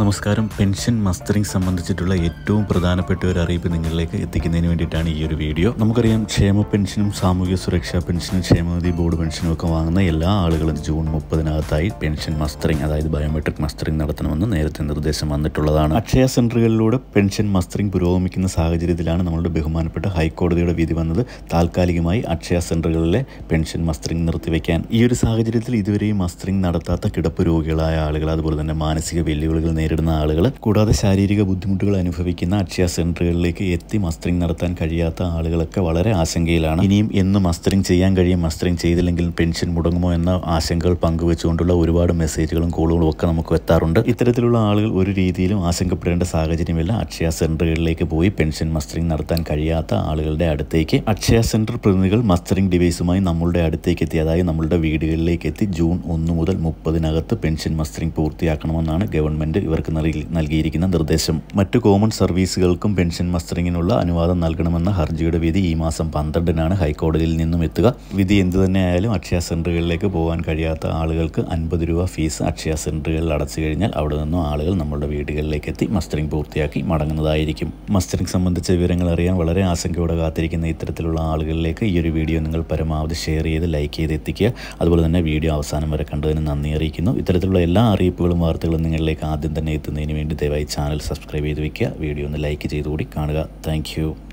നമസ്കാരം pension mustering സംബന്ധിച്ചിട്ടുള്ള ഏറ്റവും പ്രധാനപ്പെട്ട ഒരു അറിയിപ്പ് നിങ്ങളിലേക്ക് എത്തിക്കുന്നതിന് വേണ്ടിയിട്ടാണ് ഈ ഒരു വീഡിയോ നമുക്കറിയാം ക്ഷേമ പെൻഷനും സാമൂഹ്യ സുരക്ഷാ പെൻഷനും ക്ഷേമനിധി ബോർഡ് പെൻഷനും ഒക്കെ വാങ്ങുന്ന എല്ലാ ആളുകളും ജൂൺ മുപ്പതിനകത്തായി പെൻഷൻ മസ്റ്ററിംഗ് അതായത് ബയോമെട്രിക് മസ്റ്ററിംഗ് നടത്തണമെന്ന് നേരത്തെ നിർദ്ദേശം വന്നിട്ടുള്ളതാണ് അക്ഷയ സെന്ററുകളിലൂടെ പെൻഷൻ മസ്റ്ററിംഗ് പുരോഗമിക്കുന്ന സാഹചര്യത്തിലാണ് നമ്മളുടെ ബഹുമാനപ്പെട്ട ഹൈക്കോടതിയുടെ വിധി വന്നത് താൽക്കാലികമായി അക്ഷയ സെന്ററുകളിലെ പെൻഷൻ മസ്റ്ററിംഗ് നിർത്തിവെക്കാൻ ഈ ഒരു സാഹചര്യത്തിൽ ഇതുവരെയും മസ്റ്ററിംഗ് നടത്താത്ത കിടപ്പ് രോഗികളായ ആളുകൾ അതുപോലെ തന്നെ മാനസിക വെല്ലുവിളികൾ നേരിടുന്ന ആളുകൾ കൂടാതെ ശാരീരിക ബുദ്ധിമുട്ടുകൾ അനുഭവിക്കുന്ന അക്ഷയ സെന്ററുകളിലേക്ക് എത്തി മസ്റ്ററിംഗ് നടത്താൻ കഴിയാത്ത ആളുകളൊക്കെ വളരെ ആശങ്കയിലാണ് ഇനിയും എന്ന് മസ്റ്ററിംഗ് ചെയ്യാൻ കഴിയും മസ്റ്ററിംഗ് ചെയ്തില്ലെങ്കിൽ പെൻഷൻ മുടങ്ങുമോ എന്ന ആശങ്കകൾ പങ്കുവെച്ചുകൊണ്ടുള്ള ഒരുപാട് മെസ്സേജുകളും കോളുകളും ഒക്കെ നമുക്ക് എത്താറുണ്ട് ഇത്തരത്തിലുള്ള ആളുകൾ ഒരു രീതിയിലും ആശങ്കപ്പെടേണ്ട സാഹചര്യമില്ല അക്ഷയ സെന്ററുകളിലേക്ക് പോയി പെൻഷൻ മസ്റ്ററിംഗ് നടത്താൻ കഴിയാത്ത ആളുകളുടെ അടുത്തേക്ക് അക്ഷയ സെന്റർ പ്രതിനിധികൾ മസ്റ്ററിംഗ് ഡിവൈസുമായി നമ്മളുടെ അടുത്തേക്ക് എത്തി അതായത് നമ്മളുടെ വീടുകളിലേക്ക് എത്തി ജൂൺ ഒന്ന് മുതൽ മുപ്പതിനകത്ത് പെൻഷൻ മസ്റ്ററിംഗ് പൂർത്തിയാക്കണമെന്നാണ് ഗവൺമെന്റ് ഇവർ അവർക്ക് നൽകിയിരിക്കുന്ന നിർദ്ദേശം മറ്റ് കോമൺ സർവീസുകൾക്കും പെൻഷൻ മസ്റ്ററിങ്ങിനുള്ള അനുവാദം നൽകണമെന്ന ഹർജിയുടെ വിധി ഈ മാസം പന്ത്രണ്ടിനാണ് ഹൈക്കോടതിയിൽ നിന്നും എത്തുക വിധി എന്തു തന്നെയായാലും അക്ഷയ സെൻറ്ററുകളിലേക്ക് പോകാൻ കഴിയാത്ത ആളുകൾക്ക് അൻപത് രൂപ ഫീസ് അക്ഷയ സെൻറ്ററുകളിൽ അടച്ചു കഴിഞ്ഞാൽ അവിടെ നിന്നും ആളുകൾ നമ്മുടെ വീടുകളിലേക്ക് എത്തി മസ്റ്ററിംഗ് പൂർത്തിയാക്കി മടങ്ങുന്നതായിരിക്കും മസ്റ്ററിംഗ് സംബന്ധിച്ച വിവരങ്ങൾ അറിയാൻ വളരെ ആശങ്കയോടെ കാത്തിരിക്കുന്ന ഇത്തരത്തിലുള്ള ആളുകളിലേക്ക് ഈ ഒരു വീഡിയോ നിങ്ങൾ പരമാവധി ഷെയർ ചെയ്ത് ലൈക്ക് ചെയ്ത് എത്തിക്കുക അതുപോലെ തന്നെ വീഡിയോ അവസാനം വരെ കണ്ടതിന് നന്ദി അറിയിക്കുന്നു ഇത്തരത്തിലുള്ള എല്ലാ അറിയിപ്പുകളും വാർത്തകളും നിങ്ങളിലേക്ക് ആദ്യം തന്നെ എന്നെ എത്തുന്നതിന് വേണ്ടി ദയവായി ചാനൽ സബ്സ്ക്രൈബ് ചെയ്ത് വയ്ക്കുക വീഡിയോ ഒന്ന് ലൈക്ക് ചെയ്തുകൂടി കാണുക താങ്ക്